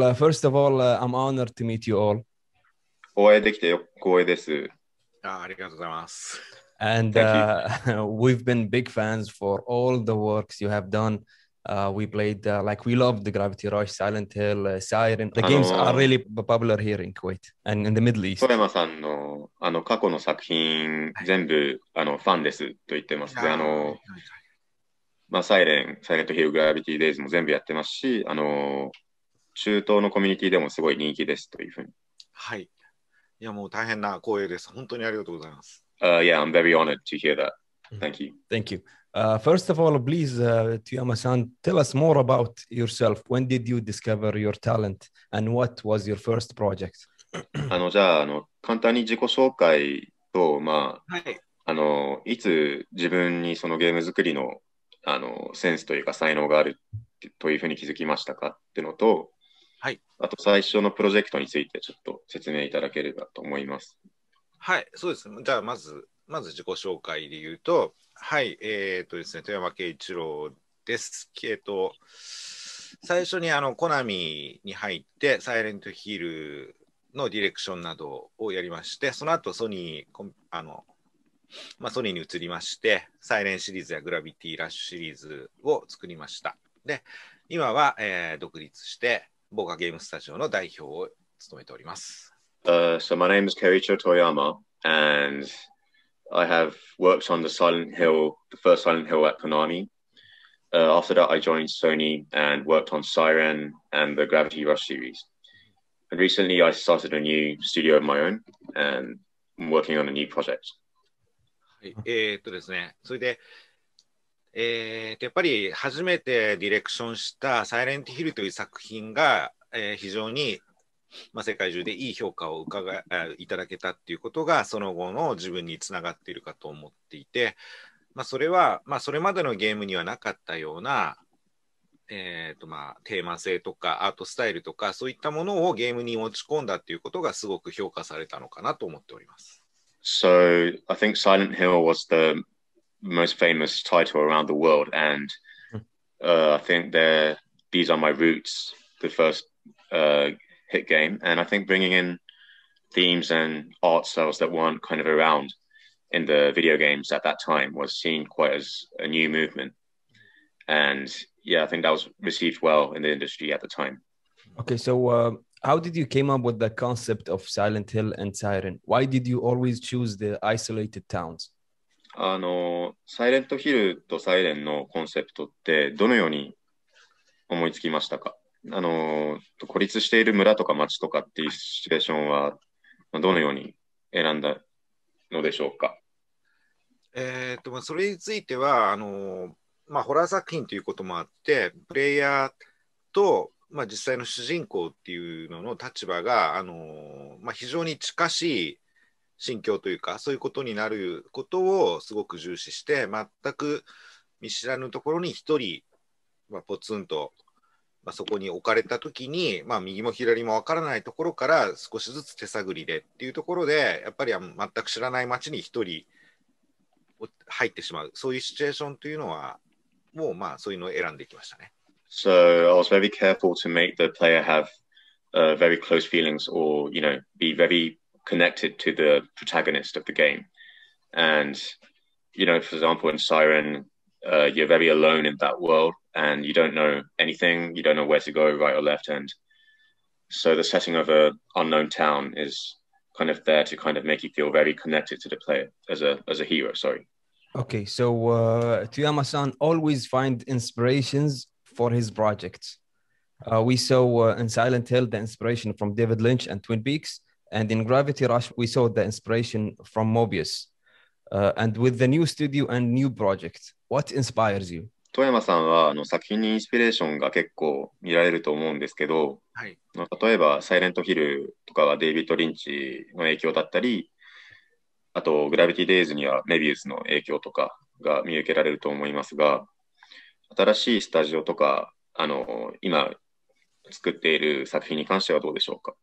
well, uh, first of all, uh, I'm honored to meet you all. お会いできてよ光栄です。あありがとうございます。And Thank uh, we've been big fans for all the works you have done. Uh, we played, uh, like, we loved the Gravity Rush, Silent Hill, uh, Siren. The games are really popular here in Kuwait and in the Middle East. 富山さんのあの過去の作品、全部あのファンですと言ってます。であの、まあ、サイレン、サイレントヒル、グラビティデイズも全部やってますし、あの、中東のコミュニティでもすごい人気ですというふうに。はい。いや、もう大変な光栄です。本当にありがとうございます。Uh, yeah, I'm very honored to hear that. Thank you. Thank you. Uh, first of all, please, uh, Tuyama-san, tell us more about yourself. When did you discover your talent and what was your first project? あのじゃああの、簡単に自己紹介と、まあ、はい、あのいつ自分にそのゲーム作りのあのセンスというか才能があるというふうに気づきましたかってのと、はい、あと最初のプロジェクトについてちょっと説明いただければと思います。はい、そうですね。じゃあまず、まず自己紹介で言うと、はい、えっ、ー、とですね、富山圭一郎です。えっ、と、最初にあのコナミに入って、サイレントヒールのディレクションなどをやりまして、その後ソニー、あのまあ、ソニーに移りまして、サイレンシリーズやグラビティラッシュシリーズを作りました。で、今は、えー、独立して、僕はゲームスタジオの代表を務めております。Uh, so my name is Keiichiro Toyama and I have worked on the Silent Hill, the first Silent Hill at Konami. Uh, after that, I joined Sony and worked on Siren and the Gravity Rush series. And recently, I started a new studio of my own and I'm working on a new project. はい、えー、っとですね、それで、えー、やっぱり初めてディレクションした「サイレントヒル」という作品が、えー、非常に、まあ、世界中でいい評価を伺いいただけたっていうことがその後の自分につながっているかと思っていて、まあ、それは、まあ、それまでのゲームにはなかったような、えーとまあ、テーマ性とかアートスタイルとかそういったものをゲームに持ち込んだっていうことがすごく評価されたのかなと思っております。So I think Silent Hill was the most famous title around the world, and uh, I think they're these are my roots. The first uh, hit game, and I think bringing in themes and art styles that weren't kind of around in the video games at that time was seen quite as a new movement, and yeah, I think that was received well in the industry at the time. Okay, so. Uh how did you came up with the concept of silent hill and siren why did you always choose the isolated towns あの、サイレントヒルとサイレンのコンセプトってどのように思いつきましたかあの、孤立している村とか町とかっていうシチュエーションはどのように選んだのでしょうかえっと、それについては、あの、まあ、ホラー作品ということもあって、プレイヤーと、まあ、実際の主人公っていうのの立場が、あの、まあ、非常に近しい心境というかそういうことになることをすごく重視して全く見知らぬところに一人、まあ、ポツンと、まあ、そこに置かれた時に、まあ、右も左もわからないところから少しずつ手探りでっていうところでやっぱり全く知らない町に一人入ってしまうそういうシチュエーションというのはもうまあそういうのを選んできましたね。So I was very careful to make the player have、uh, very close feelings or you know be very connected to the protagonist of the game. And, you know, for example, in Siren, uh, you're very alone in that world and you don't know anything, you don't know where to go, right or left. And so the setting of a unknown town is kind of there to kind of make you feel very connected to the player as a as a hero, sorry. Okay, so uh, Tuyama-san always find inspirations for his projects. Uh, we saw uh, in Silent Hill the inspiration from David Lynch and Twin Peaks. And in Gravity Rush, we saw the inspiration from Mobius. Uh, and with the new studio and new project, what inspires you? 富山さんはあの作品にインスピレーションが結構見られると思うんですけど、はい、例えば「サイレントヒル」とかはデイビッド・リンチの影響だったりあと「グラビティ・デイズ」にはメビウスの影響とかが見受けられると思いますが新しいスタジオとかあの今作っている作品に関してはどうでしょうか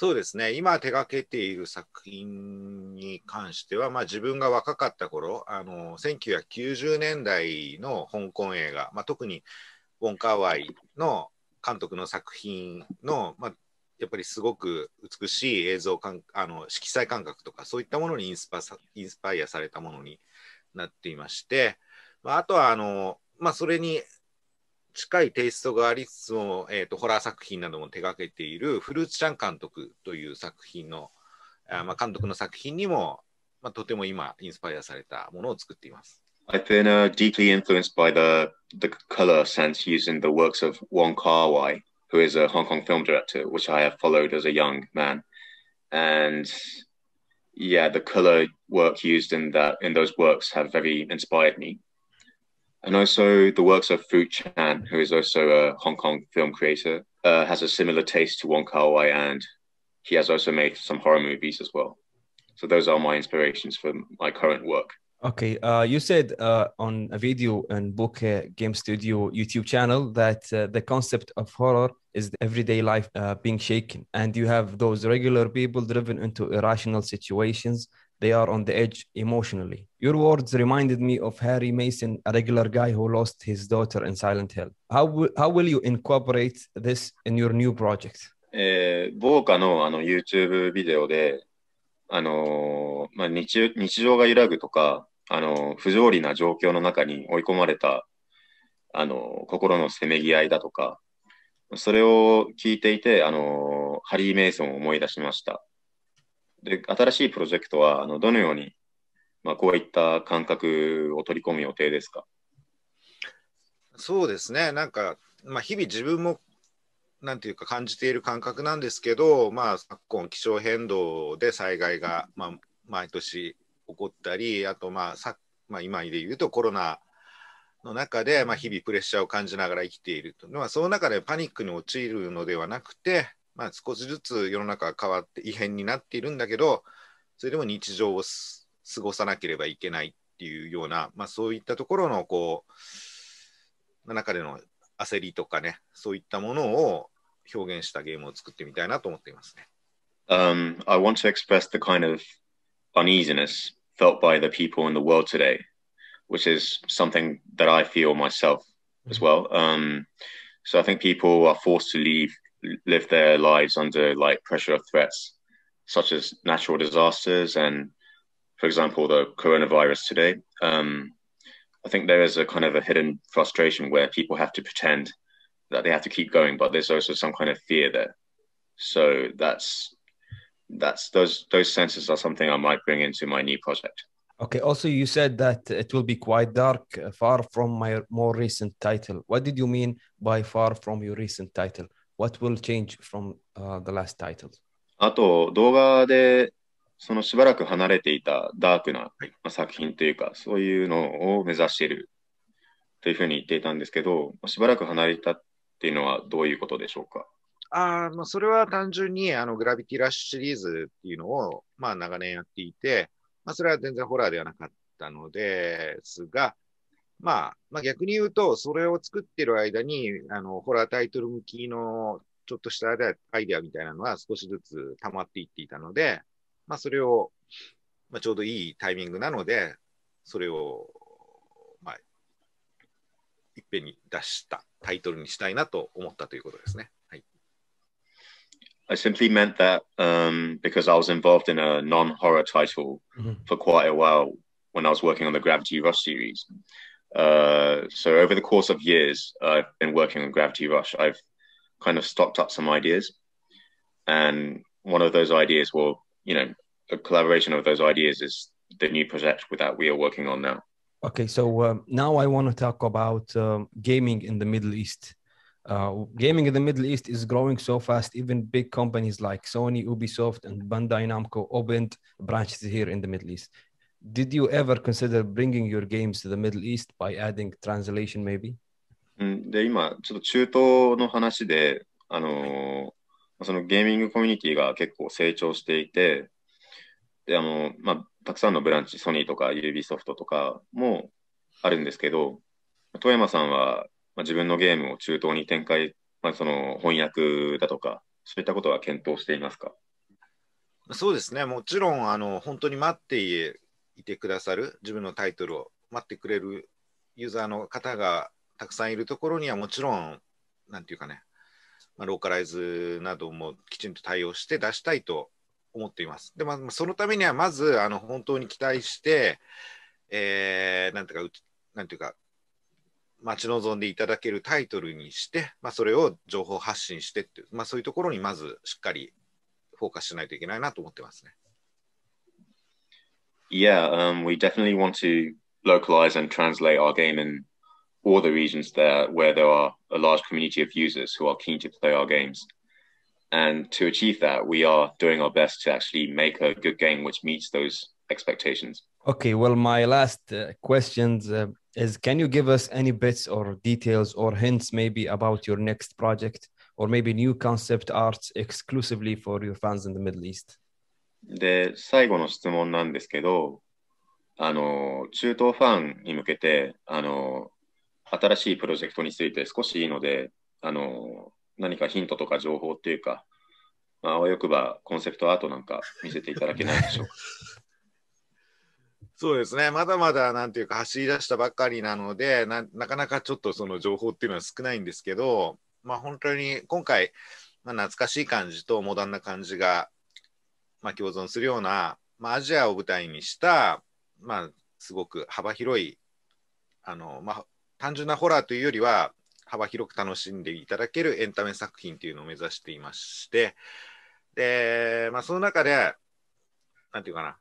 そうですね今手がけている作品に関しては、まあ、自分が若かった頃あの1990年代の香港映画、まあ、特にウォン・カワイの監督の作品の、まあ、やっぱりすごく美しい映像んあの色彩感覚とかそういったものにインスパインスパイアされたものになっていまして、まあ、あとはあの、まあ、それに近いテイストがありつつも、えーと、ホラー作品なども手がけているフルーツ・ちゃん監督という作品の、あまあ、監督の作品にも、まあ、とても今、インスパイアされたものを作っています。I've been、uh, deeply influenced by the, the color sense used in the works of Wong Kar Wai, who is a Hong Kong film director, which I have followed as a young man. And yeah, the color work used in that in those works have very inspired me. And also, the works of Fu Chan, who is also a Hong Kong film creator, uh, has a similar taste to Wong Kar Wai, and he has also made some horror movies as well. So those are my inspirations for my current work. Okay, uh, you said uh, on a video and book uh, game studio YouTube channel that uh, the concept of horror is everyday life uh, being shaken, and you have those regular people driven into irrational situations They are on the edge emotionally. Your words reminded me of Harry Mason, a regular guy who lost his daughter in Silent Hill. How, w- how will you incorporate this in your new project? えー、ボーカのあの YouTube ビデオで、あのー、まあ日、日常が揺らぐとか、あのー、不条理な状況の中に追い込まれた、あのー、心のせめぎ合いだとか、それを聞いていて、あのハリー・メイソンを思い出しました。で、新しいプロジェクトは、あのどのように、まあ、こういった感覚を取り込む予定ですかそうですね、なんか、まあ、日々自分も、なんていうか感じている感覚なんですけど、まあ、昨今、気象変動で災害が、まあ、毎年起こったり、あと、まあさまあ、今で言うとコロナの中で、まあ、日々プレッシャーを感じながら生きていると、まあ、その中でパニックに陥るのではなくて、まあ、少しずつ世の中が変わって異変になっているんだけどそれでも日常を過ごさなければいけないっていうような、まあ、そういったところのこう中での焦りとかねそういったものを表現したゲームを作ってみたいなと思っていますね。Um, I want to express the kind of uneasiness felt by the people in the world today, which is something that I feel myself as well. Um, so I think people are forced to leave live their lives under like pressure of threats such as natural disasters and, for example, the coronavirus today. Um, I think there is a kind of a hidden frustration where people have to pretend that they have to keep going, but there's also some kind of fear there. So that's that's those those senses are something I might bring into my new project. Okay. Also, you said that it will be quite dark, far from my more recent title. What did you mean by far from your recent title? What will change from、uh, the last title? あと、動画でそのしばらく離れていたダークな作品というか、そういうのを目指しているというふうに言っていたんですけど、しばらく離れたっていうのはどういうことでしょうかあまあ、それは単純にあのグラビティラッシュシリーズっていうのを、まあ、長年やっていて、まあ、それは全然ホラーではなかったのですが、まあ、まあ、逆に言うと、それを作ってる間に、あの、ホラータイトル向きの、ちょっとしたアイデアみたいなのは少しずつ溜まっていっていたので、まあ、それを、まあ、ちょうどいいタイミングなので、それを、まあ、いっぺんに出したタイトルにしたいなと思ったということですね。はい。I simply meant that、um, because I was involved in a non horror title for quite a while when I was working on the Gravity Rush series. Uh, so over the course of years, I've been working on Gravity Rush. I've kind of stocked up some ideas, and one of those ideas, well, you know, a collaboration of those ideas is the new project that we are working on now. Okay, so um, now I want to talk about um, gaming in the Middle East. Uh, gaming in the Middle East is growing so fast. Even big companies like Sony, Ubisoft, and Bandai Namco opened branches here in the Middle East. did you ever consider bringing your games to the Middle East by adding translation maybe? で、今、ちょっと中東の話で、あのー、そのゲーミングコミュニティが結構成長していて、で、あのー、まあ、たくさんのブランチ、ソニーとか UB ソフトとかもあるんですけど、富山さんは、まあ、自分のゲームを中東に展開、まあ、その翻訳だとか、そういったことは検討していますかそうですね、もちろん、あの、本当に待っていてくださる、自分のタイトルを待ってくれるユーザーの方がたくさんいるところにはもちろん、なんていうかね、まあ、ローカライズなどもきちんと対応して出したいと思っています。で、まあ、そのためにはまずあの本当に期待して、えー、なんていうか、なんていうか、待ち望んでいただけるタイトルにして、まあ、それを情報発信してっていう、まあ、そういうところにまずしっかりフォーカスしないといけないなと思ってますね。Yeah, um, we definitely want to localize and translate our game in all the regions there where there are a large community of users who are keen to play our games. And to achieve that, we are doing our best to actually make a good game which meets those expectations. Okay, well, my last uh, question uh, is Can you give us any bits or details or hints maybe about your next project or maybe new concept arts exclusively for your fans in the Middle East? で、最後の質問なんですけど、あの、中東ファンに向けて、あの、新しいプロジェクトについて少しいいので、あの、何かヒントとか情報っていうか、まあ、わよくばコンセプトアートなんか見せていただけないでしょうか。そうですね、まだまだなんていうか走り出したばっかりなのでな、なかなかちょっとその情報っていうのは少ないんですけど、まあ、本当に今回、まあ、懐かしい感じとモダンな感じがまあ、共存するような、まあ、アジアを舞台にした、まあ、すごく幅広いあの、まあ、単純なホラーというよりは幅広く楽しんでいただけるエンタメ作品というのを目指していましてで、まあ、その中でなんていうかな、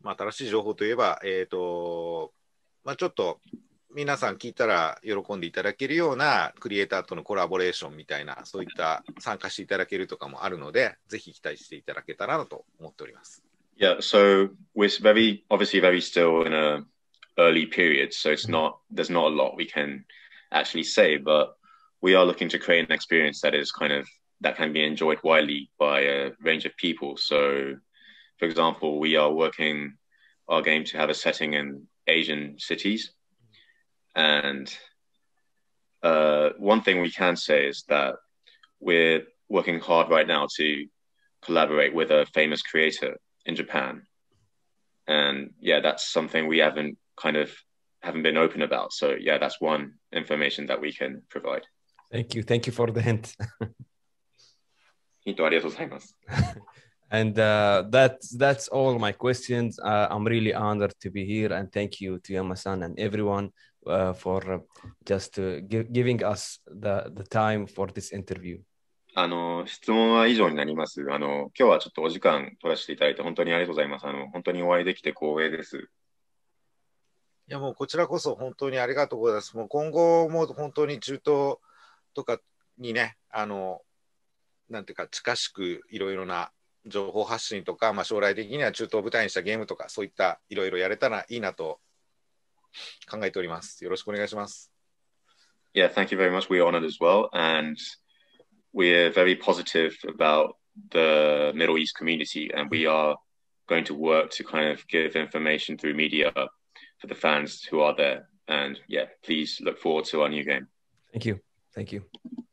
まあ、新しい情報といえば、えーとまあ、ちょっと皆さん聞いたら喜んでいただけるようなクリエイターとのコラボレーションみたいなそういった参加していただけるとかもあるのでぜひ期待していただけたらなと思っております。Yeah, so we're very obviously very still in a early period, so it's not there's not a lot we can actually say, but we are looking to create an experience that is kind of that can be enjoyed widely by a range of people. So, for example, we are working our game to have a setting in Asian cities. And uh, one thing we can say is that we're working hard right now to collaborate with a famous creator in Japan. And yeah, that's something we haven't kind of haven't been open about. So yeah, that's one information that we can provide. Thank you. Thank you for the hint. and uh, that's that's all my questions. Uh, I'm really honored to be here, and thank you to Yama-san and everyone uh, for just gi giving us the the time for this interview. あの質問は以上になります。あの今日はちょっとお時間取らせていただいて本当にありがとうございます。あの本当にお会いできて光栄です。いやもうこちらこそ本当にありがとうございます。もう今後も本当に中東とかにね、あのなんていうか近しくいろいろな情報発信とか、まあ、将来的には中東を舞台にしたゲームとか、そういったいろいろやれたらいいなと考えております。よろしくお願いします。Yeah, thank you very much. We're honored as well. And we're very positive about the Middle East community. And we are going to work to kind of give information through media for the fans who are there. And yeah, please look forward to our new game. Thank you. Thank you.